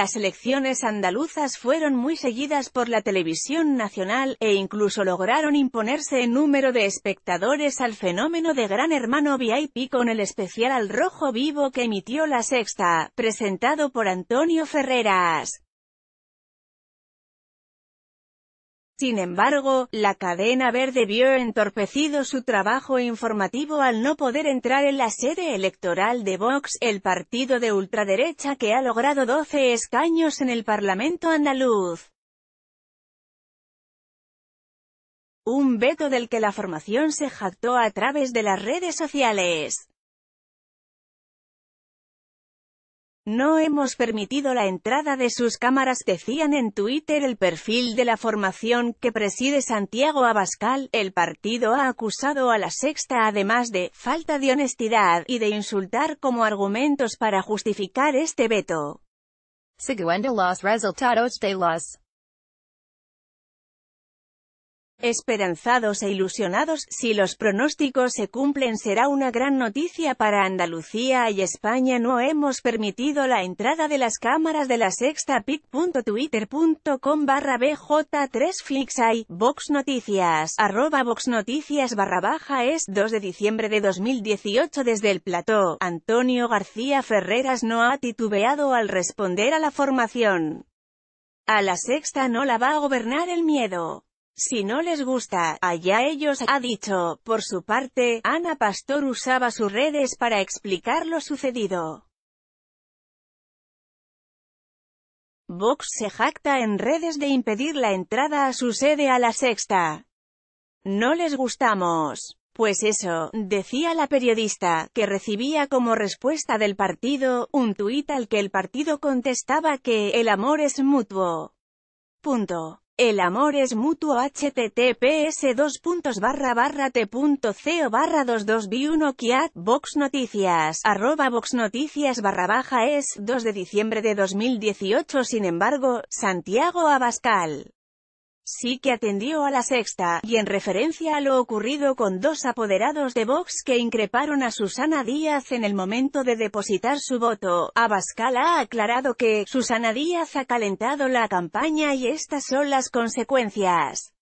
Las elecciones andaluzas fueron muy seguidas por la televisión nacional, e incluso lograron imponerse en número de espectadores al fenómeno de Gran Hermano VIP con el especial Al Rojo Vivo que emitió La Sexta, presentado por Antonio Ferreras. Sin embargo, la cadena verde vio entorpecido su trabajo informativo al no poder entrar en la sede electoral de Vox, el partido de ultraderecha que ha logrado 12 escaños en el Parlamento andaluz. Un veto del que la formación se jactó a través de las redes sociales. No hemos permitido la entrada de sus cámaras, decían en Twitter el perfil de la formación que preside Santiago Abascal. El partido ha acusado a la sexta además de falta de honestidad y de insultar como argumentos para justificar este veto. los resultados de Esperanzados e ilusionados, si los pronósticos se cumplen será una gran noticia para Andalucía y España no hemos permitido la entrada de las cámaras de la sexta pic.twitter.com barra bj3flixai, Vox Noticias, arroba barra baja es 2 de diciembre de 2018 desde el plató, Antonio García Ferreras no ha titubeado al responder a la formación. A la sexta no la va a gobernar el miedo. Si no les gusta, allá ellos, ha dicho. Por su parte, Ana Pastor usaba sus redes para explicar lo sucedido. Vox se jacta en redes de impedir la entrada a su sede a la sexta. No les gustamos. Pues eso, decía la periodista, que recibía como respuesta del partido, un tuit al que el partido contestaba que, el amor es mutuo. Punto. El amor es mutuo https t.co 22b1 kiat Noticias arroba Noticias barra baja es 2 de diciembre de 2018 Sin embargo, Santiago Abascal sí que atendió a la sexta, y en referencia a lo ocurrido con dos apoderados de Vox que increparon a Susana Díaz en el momento de depositar su voto, Abascal ha aclarado que, Susana Díaz ha calentado la campaña y estas son las consecuencias.